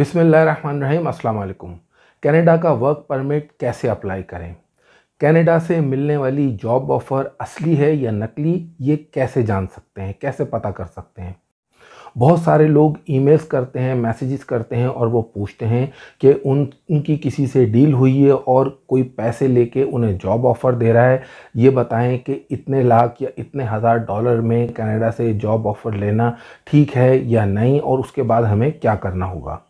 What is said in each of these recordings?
रही अल्लाम कैनेडा का वर्क परमिट कैसे अप्लाई करें कैनेडा से मिलने वाली जॉब ऑफ़र असली है या नकली ये कैसे जान सकते हैं कैसे पता कर सकते हैं बहुत सारे लोग ईमेल्स करते हैं मैसेजेस करते हैं और वो पूछते हैं कि उन उनकी किसी से डील हुई है और कोई पैसे लेके उन्हें जॉब ऑफ़र दे रहा है ये बताएं कि इतने लाख या इतने हज़ार डॉलर में कनाडा से जॉब ऑफ़र लेना ठीक है या नहीं और उसके बाद हमें क्या करना होगा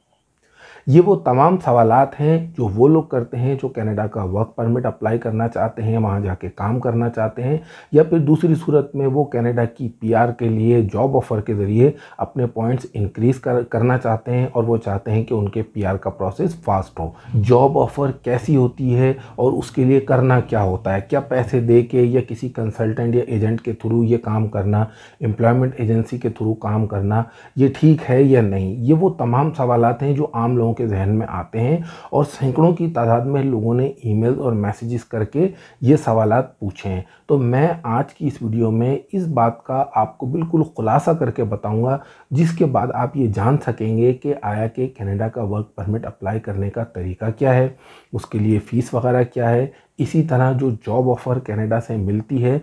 ये वो तमाम सवाल हैं जो वो लोग करते हैं जो कनाडा का वर्क परमिट अप्लाई करना चाहते हैं वहाँ जाके काम करना चाहते हैं या फिर दूसरी सूरत में वो कनाडा की पीआर के लिए जॉब ऑफर के ज़रिए अपने पॉइंट्स इंक्रीज़ कर, करना चाहते हैं और वो चाहते हैं कि उनके पी का प्रोसेस फास्ट हो जॉब ऑफ़र कैसी होती है और उसके लिए करना क्या होता है क्या पैसे दे के या किसी कंसल्टेंट या एजेंट के थ्रू ये काम करना एम्प्लॉयमेंट एजेंसी के थ्रू काम करना ये ठीक है या नहीं ये वो तमाम सवाल हैं जो आम लोगों के जहन में आते हैं और सैकड़ों की तादाद में लोगों ने ईमेल और मैसेजेस करके ये सवाल पूछे हैं तो मैं आज की इस वीडियो में इस बात का आपको बिल्कुल खुलासा करके बताऊंगा जिसके बाद आप ये जान सकेंगे कि आया के कनाडा का वर्क परमिट अप्लाई करने का तरीका क्या है उसके लिए फ़ीस वगैरह क्या है इसी तरह जो जॉब ऑफ़र कनाडा से मिलती है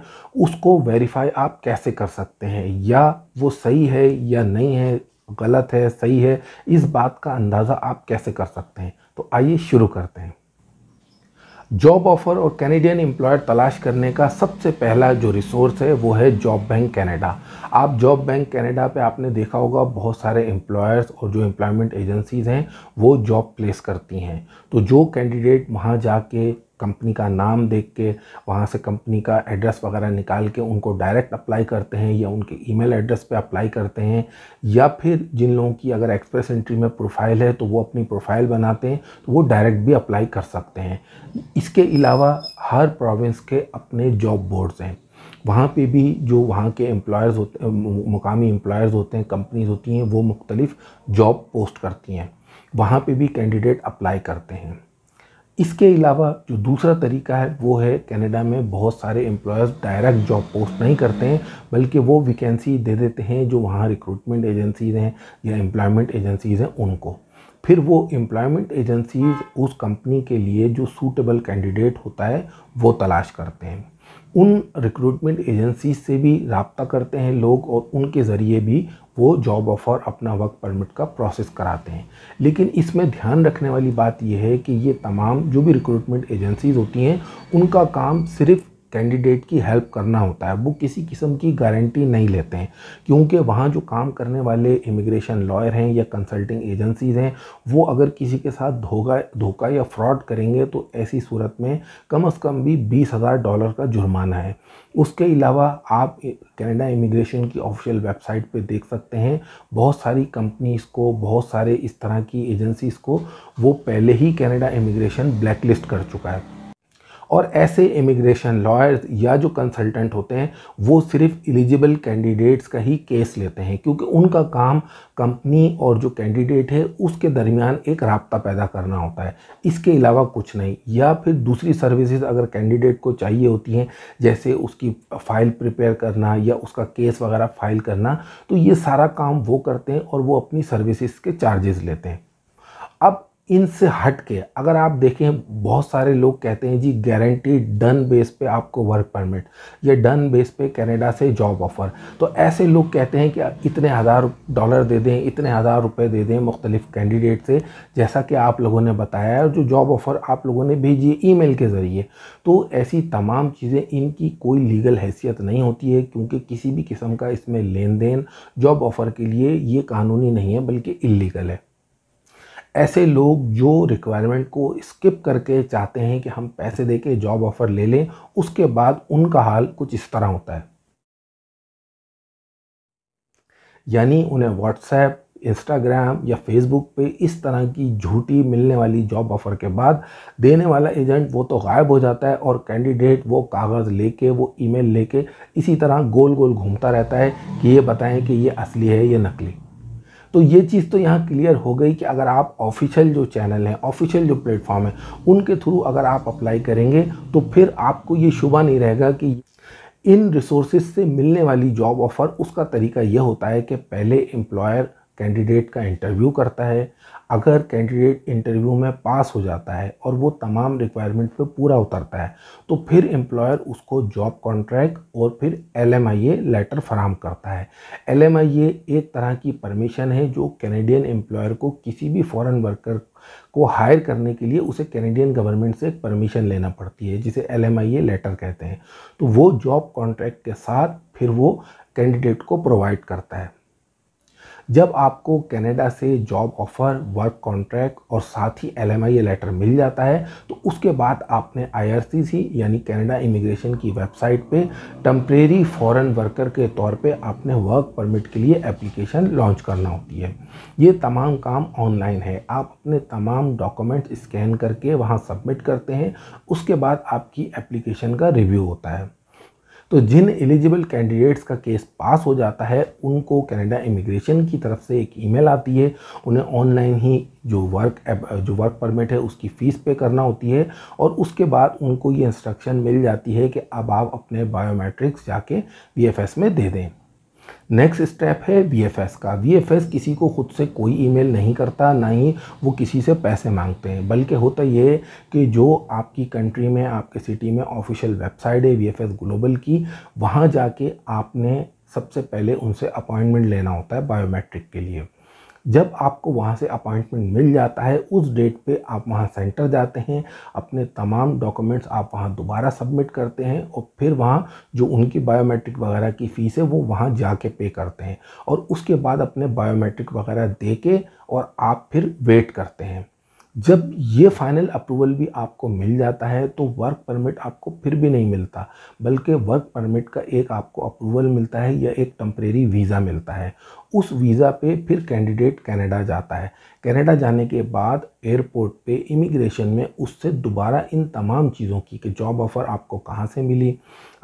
उसको वेरीफाई आप कैसे कर सकते हैं या वो सही है या नहीं है गलत है सही है इस बात का अंदाज़ा आप कैसे कर सकते हैं तो आइए शुरू करते हैं जॉब ऑफर और कैनेडियन एम्प्लॉयर तलाश करने का सबसे पहला जो रिसोर्स है वो है जॉब बैंक कनाडा आप जॉब बैंक कनाडा पे आपने देखा होगा बहुत सारे एम्प्लॉयर्स और जो एम्प्लॉयमेंट एजेंसीज़ हैं वो जॉब प्लेस करती हैं तो जो कैंडिडेट वहाँ जाके कंपनी का नाम देख के वहाँ से कंपनी का एड्रेस वगैरह निकाल के उनको डायरेक्ट अप्लाई करते हैं या उनके ईमेल एड्रेस पे अप्लाई करते हैं या फिर जिन लोगों की अगर एक्सप्रेस एंट्री में प्रोफाइल है तो वो अपनी प्रोफाइल बनाते हैं तो वो डायरेक्ट भी अप्लाई कर सकते हैं इसके अलावा हर प्रोविंस के अपने जॉब बोर्ड्स हैं वहाँ पे भी जो वहाँ के एम्प्लॉयर्स होते मुकामी एम्प्लॉयर्स होते हैं कंपनीज होती हैं वो मुख्तलिफ़ जॉब पोस्ट करती हैं वहाँ पे भी कैंडिडेट अप्लाई करते हैं इसके अलावा जो दूसरा तरीका है वो है कनाडा में बहुत सारे एम्प्लॉयर्स डायरेक्ट जॉब पोस्ट नहीं करते हैं बल्कि वो वैकेंसी दे देते हैं जो वहाँ रिक्रूटमेंट एजेंसीज़ हैं या एम्प्लॉयमेंट एजेंसीज़ हैं उनको फिर वो एम्प्लॉयमेंट एजेंसीज़ उस कंपनी के लिए जो सूटेबल कैंडिडेट होता है वो तलाश करते हैं उन रिक्रूटमेंट एजेंसी से भी रबता करते हैं लोग और उनके ज़रिए भी वो जॉब ऑफ़र अपना वर्क परमिट का प्रोसेस कराते हैं लेकिन इसमें ध्यान रखने वाली बात यह है कि ये तमाम जो भी रिक्रूटमेंट एजेंसीज़ होती हैं उनका काम सिर्फ़ कैंडिडेट की हेल्प करना होता है वो किसी किस्म की गारंटी नहीं लेते हैं क्योंकि वहाँ जो काम करने वाले इमिग्रेशन लॉयर हैं या कंसल्टिंग एजेंसीज़ हैं वो अगर किसी के साथ धोखा धोखा या फ्रॉड करेंगे तो ऐसी सूरत में कम अज़ कम भी बीस हज़ार डॉलर का जुर्माना है उसके अलावा आप कनाडा इमिग्रेशन की ऑफिशियल वेबसाइट पे देख सकते हैं बहुत सारी कंपनीज़ को बहुत सारे इस तरह की एजेंसीज़ को वो पहले ही कनाडा इमिग्रेशन ब्लैकलिस्ट कर चुका है और ऐसे इमिग्रेशन लॉयर्स या जो कंसल्टेंट होते हैं वो सिर्फ एलिजिबल कैंडिडेट्स का ही केस लेते हैं क्योंकि उनका काम कंपनी और जो कैंडिडेट है उसके दरमियान एक रबता पैदा करना होता है इसके अलावा कुछ नहीं या फिर दूसरी सर्विसेज अगर कैंडिडेट को चाहिए होती हैं जैसे उसकी फ़ाइल प्रिपेयर करना या उसका केस वगैरह फाइल करना तो ये सारा काम वो करते हैं और वो अपनी सर्विसेज के चार्जेस लेते हैं इनसे हट के अगर आप देखें बहुत सारे लोग कहते हैं जी गारंटी डन बेस पे आपको वर्क परमिट या डन बेस पे कनाडा से जॉब ऑफ़र तो ऐसे लोग कहते हैं कि इतने हज़ार डॉलर दे दें इतने हज़ार रुपए दे दें मुख्तलिफ़ कैंडिडेट से जैसा कि आप लोगों ने बताया है जो जॉब ऑफ़र आप लोगों ने भेजी मेल के ज़रिए तो ऐसी तमाम चीज़ें इनकी कोई लीगल हैसियत नहीं होती है क्योंकि किसी भी किस्म का इसमें लेन देन जॉब ऑफ़र के लिए ये कानूनी नहीं है बल्कि इलीगल है ऐसे लोग जो रिक्वायरमेंट को स्किप करके चाहते हैं कि हम पैसे दे के जॉब ऑफ़र ले लें उसके बाद उनका हाल कुछ इस तरह होता है यानी उन्हें व्हाट्सएप इंस्टाग्राम या फेसबुक पे इस तरह की झूठी मिलने वाली जॉब ऑफ़र के बाद देने वाला एजेंट वो तो गायब हो जाता है और कैंडिडेट वो कागज़ लेके वो ईमेल लेके इसी तरह गोल गोल घूमता रहता है कि ये बताएं कि ये असली है या नकली तो ये चीज़ तो यहाँ क्लियर हो गई कि अगर आप ऑफिशियल जो चैनल हैं ऑफिशियल जो प्लेटफॉर्म है उनके थ्रू अगर आप अप्लाई करेंगे तो फिर आपको ये शुभा नहीं रहेगा कि इन रिसोर्सेज से मिलने वाली जॉब ऑफ़र उसका तरीका यह होता है कि पहले एम्प्लॉयर कैंडिडेट का इंटरव्यू करता है अगर कैंडिडेट इंटरव्यू में पास हो जाता है और वो तमाम रिक्वायरमेंट पे पूरा उतरता है तो फिर एम्प्लॉयर उसको जॉब कॉन्ट्रैक्ट और फिर एल एम आई लेटर फराम करता है एल एम आई ए एक तरह की परमिशन है जो कैनेडियन एम्प्लॉयर को किसी भी फॉरेन वर्कर को हायर करने के लिए उसे कैनेडियन गवर्नमेंट से एक परमिशन लेना पड़ती है जिसे L M I A letter कहते हैं तो वो जॉब कॉन्ट्रैक्ट के साथ फिर वो कैंडिडेट को प्रोवाइड करता है जब आपको कनाडा से जॉब ऑफर वर्क कॉन्ट्रैक्ट और साथ ही एल एम लेटर मिल जाता है तो उसके बाद आपने आई यानी कनाडा इमिग्रेशन की वेबसाइट पे टम्प्रेरी फॉरेन वर्कर के तौर पे आपने वर्क परमिट के लिए एप्लीकेशन लॉन्च करना होती है ये तमाम काम ऑनलाइन है आप अपने तमाम डॉक्यूमेंट स्कैन करके वहाँ सबमिट करते हैं उसके बाद आपकी एप्लीकेशन का रिव्यू होता है तो जिन एलिजिबल कैंडिडेट्स का केस पास हो जाता है उनको कनाडा इमिग्रेशन की तरफ से एक ईमेल आती है उन्हें ऑनलाइन ही जो वर्क जो वर्क परमिट है उसकी फ़ीस पे करना होती है और उसके बाद उनको ये इंस्ट्रक्शन मिल जाती है कि अब आप अपने बायोमेट्रिक्स जाके वी में दे दें नेक्स्ट स्टेप है वी का वी किसी को ख़ुद से कोई ईमेल नहीं करता ना ही वो किसी से पैसे मांगते हैं बल्कि होता ये कि जो आपकी कंट्री में आपके सिटी में ऑफिशियल वेबसाइट है वी ग्लोबल की वहाँ जाके आपने सबसे पहले उनसे अपॉइंटमेंट लेना होता है बायोमेट्रिक के लिए जब आपको वहाँ से अपॉइंटमेंट मिल जाता है उस डेट पे आप वहाँ सेंटर जाते हैं अपने तमाम डॉक्यूमेंट्स आप वहाँ दोबारा सबमिट करते हैं और फिर वहाँ जो उनकी बायोमेट्रिक वगैरह की फ़ीस है वो वहाँ जाके पे करते हैं और उसके बाद अपने बायोमेट्रिक वगैरह दे के और आप फिर वेट करते हैं जब ये फाइनल अप्रूवल भी आपको मिल जाता है तो वर्क परमिट आपको फिर भी नहीं मिलता बल्कि वर्क परमिट का एक आपको अप्रूवल मिलता है या एक टम्परेरी वीज़ा मिलता है उस वीज़ा पे फिर कैंडिडेट कनाडा जाता है कनाडा जाने के बाद एयरपोर्ट पे इमिग्रेशन में उससे दोबारा इन तमाम चीज़ों की कि जॉब ऑफ़र आपको कहाँ से मिली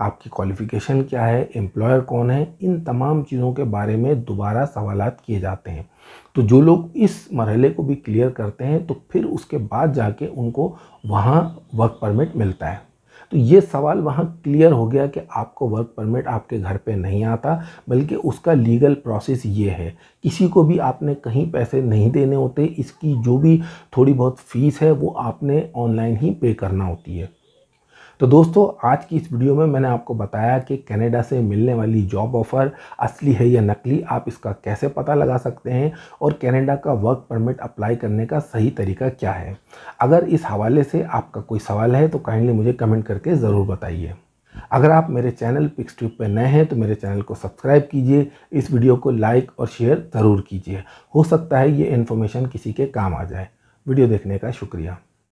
आपकी क्वालिफ़िकेशन क्या है एम्प्लॉयर कौन है इन तमाम चीज़ों के बारे में दोबारा सवाल किए जाते हैं तो जो लोग इस मरहले को भी क्लियर करते हैं तो फिर उसके बाद जाके उनको वहाँ वर्क परमिट मिलता है तो ये सवाल वहाँ क्लियर हो गया कि आपको वर्क परमिट आपके घर पे नहीं आता बल्कि उसका लीगल प्रोसेस ये है किसी को भी आपने कहीं पैसे नहीं देने होते इसकी जो भी थोड़ी बहुत फ़ीस है वो आपने ऑनलाइन ही पे करना होती है तो दोस्तों आज की इस वीडियो में मैंने आपको बताया कि कनाडा से मिलने वाली जॉब ऑफ़र असली है या नकली आप इसका कैसे पता लगा सकते हैं और कनाडा का वर्क परमिट अप्लाई करने का सही तरीका क्या है अगर इस हवाले से आपका कोई सवाल है तो काइंडली मुझे कमेंट करके ज़रूर बताइए अगर आप मेरे चैनल पिक्स ट्यूब पर नए हैं तो मेरे चैनल को सब्सक्राइब कीजिए इस वीडियो को लाइक और शेयर ज़रूर कीजिए हो सकता है ये इन्फॉर्मेशन किसी के काम आ जाए वीडियो देखने का शुक्रिया